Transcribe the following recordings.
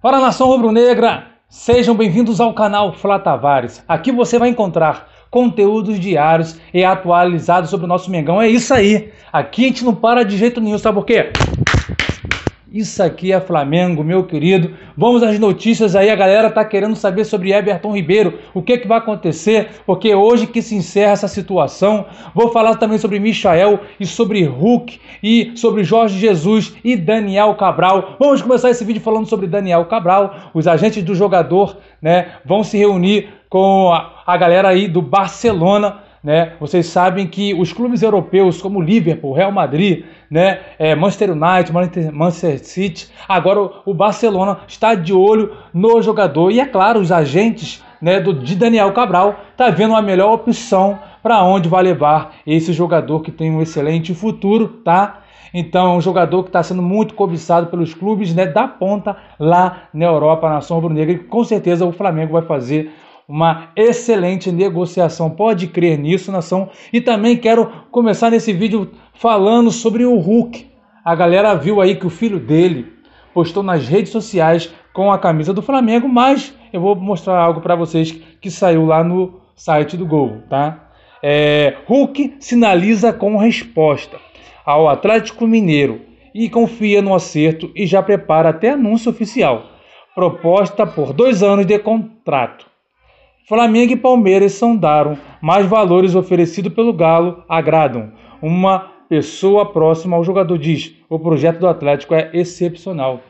Fala nação rubro-negra, sejam bem-vindos ao canal Flá Tavares. Aqui você vai encontrar conteúdos diários e atualizados sobre o nosso Mengão. É isso aí. Aqui a gente não para de jeito nenhum, sabe por quê? Isso aqui é Flamengo, meu querido. Vamos às notícias aí, a galera tá querendo saber sobre Everton Ribeiro, o que, que vai acontecer, porque hoje que se encerra essa situação. Vou falar também sobre Michael e sobre Hulk e sobre Jorge Jesus e Daniel Cabral. Vamos começar esse vídeo falando sobre Daniel Cabral. Os agentes do jogador, né, vão se reunir com a, a galera aí do Barcelona né? Vocês sabem que os clubes europeus, como Liverpool, Real Madrid, né? É, Manchester United, Manchester City, agora o, Barcelona está de olho no jogador. E é claro, os agentes né, do, de Daniel Cabral tá vendo a melhor opção para onde vai levar esse jogador que tem um excelente futuro, tá? Então, um jogador que está sendo muito cobiçado pelos clubes né, da ponta lá na Europa, na sombra negra, e com certeza o Flamengo vai fazer uma excelente negociação. Pode crer nisso, nação. E também quero começar nesse vídeo falando sobre o Hulk. A galera viu aí que o filho dele postou nas redes sociais com a camisa do Flamengo, mas eu vou mostrar algo para vocês que saiu lá no site do Gol, tá? É, Hulk sinaliza com resposta ao Atlético Mineiro e confia no acerto e já prepara até anúncio oficial. Proposta por dois anos de contrato. Flamengo e Palmeiras sondaram, mas valores oferecidos pelo Galo agradam. Uma pessoa próxima ao jogador diz: o projeto do Atlético é excepcional.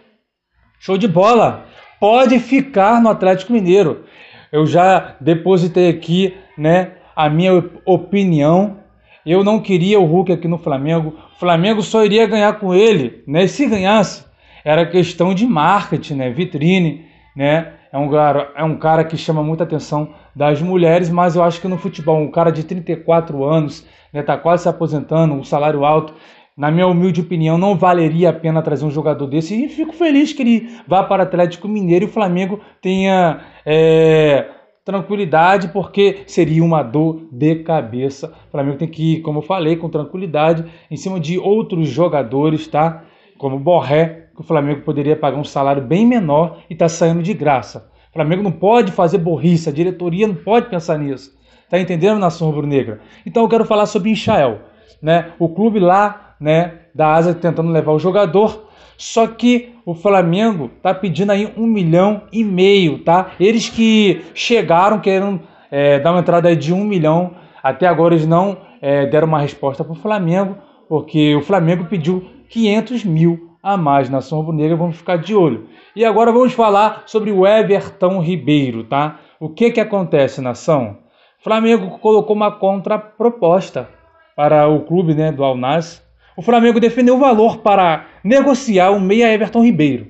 Show de bola! Pode ficar no Atlético Mineiro. Eu já depositei aqui né, a minha opinião. Eu não queria o Hulk aqui no Flamengo. O Flamengo só iria ganhar com ele, né? Se ganhasse, era questão de marketing, né? Vitrine, né? É um, cara, é um cara que chama muita atenção das mulheres, mas eu acho que no futebol, um cara de 34 anos, né, tá quase se aposentando, um salário alto, na minha humilde opinião, não valeria a pena trazer um jogador desse. E fico feliz que ele vá para Atlético Mineiro e o Flamengo tenha é, tranquilidade, porque seria uma dor de cabeça. O Flamengo tem que ir, como eu falei, com tranquilidade, em cima de outros jogadores, tá? Como Borré, que o Flamengo poderia pagar um salário bem menor e está saindo de graça. O Flamengo não pode fazer borriça, a diretoria não pode pensar nisso. Está entendendo, nação rubro-negra? Então eu quero falar sobre Israel, né? O clube lá, né, da Asa tentando levar o jogador, só que o Flamengo está pedindo aí um milhão e meio, tá? Eles que chegaram querendo é, dar uma entrada aí de um milhão, até agora eles não é, deram uma resposta para o Flamengo, porque o Flamengo pediu 500 mil a mais nação rubro-negra, vamos ficar de olho. E agora vamos falar sobre o Everton Ribeiro, tá? O que que acontece, nação? Flamengo colocou uma contraproposta para o clube né, do Alnaz. O Flamengo defendeu o valor para negociar o meia Everton Ribeiro.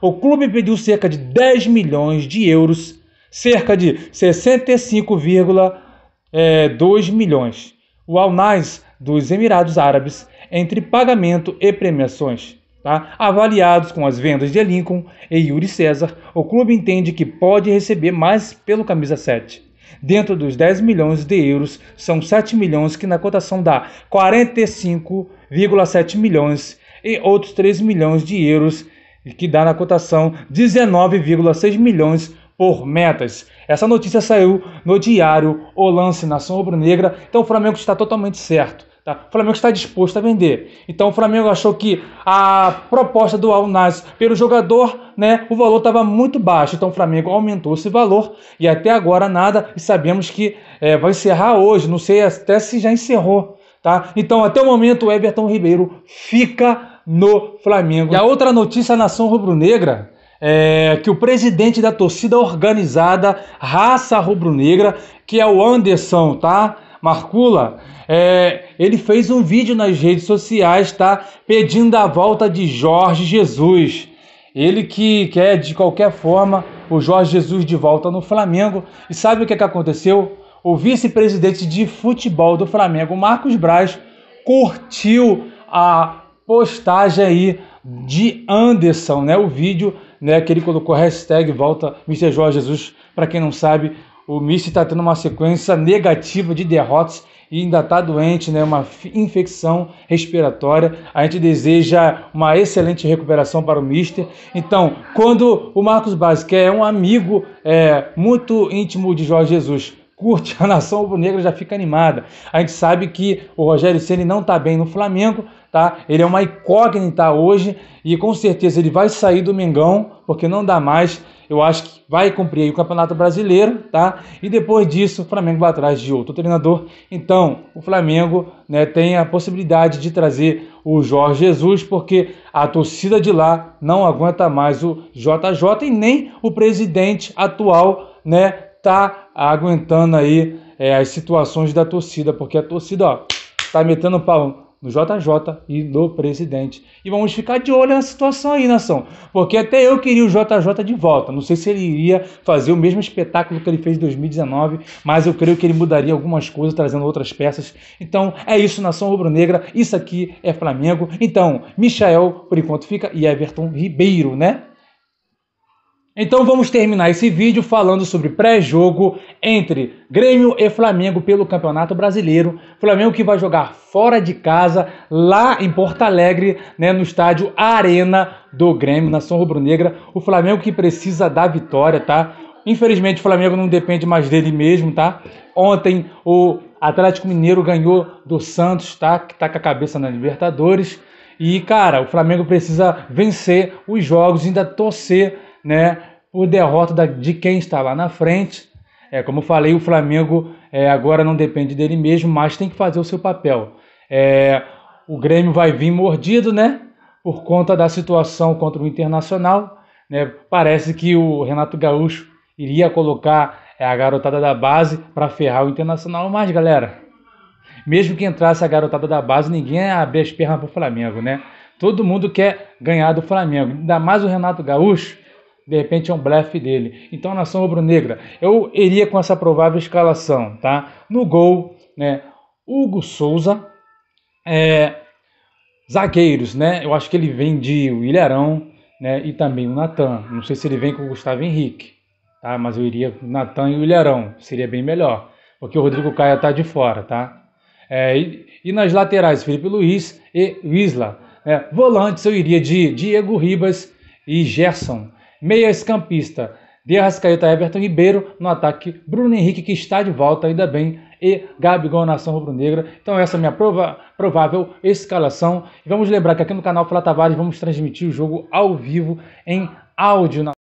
O clube pediu cerca de 10 milhões de euros, cerca de 65,2 é, milhões. O Alnaz dos Emirados Árabes, entre pagamento e premiações. Tá? Avaliados com as vendas de Lincoln e Yuri César, o clube entende que pode receber mais pelo camisa 7. Dentro dos 10 milhões de euros, são 7 milhões que na cotação dá 45,7 milhões e outros 3 milhões de euros, que dá na cotação 19,6 milhões por metas. Essa notícia saiu no diário O Lance Nação Rubro-Negra, então o Flamengo está totalmente certo. Tá? O Flamengo está disposto a vender. Então o Flamengo achou que a proposta do Alnaz pelo jogador, né, o valor estava muito baixo. Então o Flamengo aumentou esse valor e até agora nada. E sabemos que é, vai encerrar hoje. Não sei até se já encerrou. Tá? Então até o momento o Everton Ribeiro fica no Flamengo. E a outra notícia, a nação rubro-negra, é, que o presidente da torcida organizada Raça Rubro-Negra, que é o Anderson, tá? Marcula, é, ele fez um vídeo nas redes sociais, tá? Pedindo a volta de Jorge Jesus. Ele que quer, de qualquer forma, o Jorge Jesus de volta no Flamengo. E sabe o que, é que aconteceu? O vice-presidente de futebol do Flamengo, Marcos Braz, curtiu a postagem aí de Anderson, né? O vídeo né, que ele colocou hashtag volta Mr. Jorge Jesus, para quem não sabe, o Mister está tendo uma sequência negativa de derrotas e ainda está doente, né? Uma infecção respiratória. A gente deseja uma excelente recuperação para o Mister. Então, quando o Marcos Braz, que é um amigo é, muito íntimo de Jorge Jesus, curte a nação negra já fica animada. A gente sabe que o Rogério Ceni não está bem no Flamengo, tá? Ele é uma incógnita hoje e com certeza ele vai sair do Mengão porque não dá mais eu acho que vai cumprir o Campeonato Brasileiro, tá? E depois disso, o Flamengo vai atrás de outro treinador. Então, o Flamengo né, tem a possibilidade de trazer o Jorge Jesus, porque a torcida de lá não aguenta mais o JJ e nem o presidente atual, né, tá aguentando aí é, as situações da torcida, porque a torcida, ó, tá metendo pau no JJ e no presidente. E vamos ficar de olho na situação aí, nação. Porque até eu queria o JJ de volta. Não sei se ele iria fazer o mesmo espetáculo que ele fez em 2019, mas eu creio que ele mudaria algumas coisas, trazendo outras peças. Então é isso, nação rubro-negra. Isso aqui é Flamengo. Então, Michael, por enquanto, fica e Everton Ribeiro, né? Então vamos terminar esse vídeo falando sobre pré-jogo entre Grêmio e Flamengo pelo Campeonato Brasileiro. Flamengo que vai jogar fora de casa, lá em Porto Alegre, né, no estádio Arena do Grêmio, Nação Rubro-Negra. O Flamengo que precisa da vitória, tá? Infelizmente o Flamengo não depende mais dele mesmo, tá? Ontem o Atlético Mineiro ganhou do Santos, tá? Que tá com a cabeça na Libertadores. E, cara, o Flamengo precisa vencer os jogos, ainda torcer né, por derrota da, de quem está lá na frente. É, como falei, o Flamengo é, agora não depende dele mesmo, mas tem que fazer o seu papel. É, o Grêmio vai vir mordido, né? Por conta da situação contra o Internacional. Né? Parece que o Renato Gaúcho iria colocar é, a garotada da base para ferrar o Internacional, mas, galera, mesmo que entrasse a garotada da base, ninguém ia abrir as pernas para o Flamengo, né? Todo mundo quer ganhar do Flamengo, ainda mais o Renato Gaúcho, de repente é um blefe dele. Então, nação rubro-negra, eu iria com essa provável escalação, tá? No gol, né? Hugo Souza, é, zagueiros, né? Eu acho que ele vem de o Ilharão, né? E também o Natan. Não sei se ele vem com o Gustavo Henrique, tá? Mas eu iria com o Natan e o Ilharão, seria bem melhor, porque o Rodrigo Caia tá de fora, tá? É, e, e, nas laterais, Felipe Luiz e Isla. É, né? volantes eu iria de Diego Ribas e Gerson. Meia escampista de Arrascaeta, Everton Ribeiro no ataque. Bruno Henrique, que está de volta, ainda bem. E Gabigol nação rubro-negra. Então essa é a minha prova, provável escalação. E vamos lembrar que aqui no canal Flá Tavares vamos transmitir o jogo ao vivo em áudio.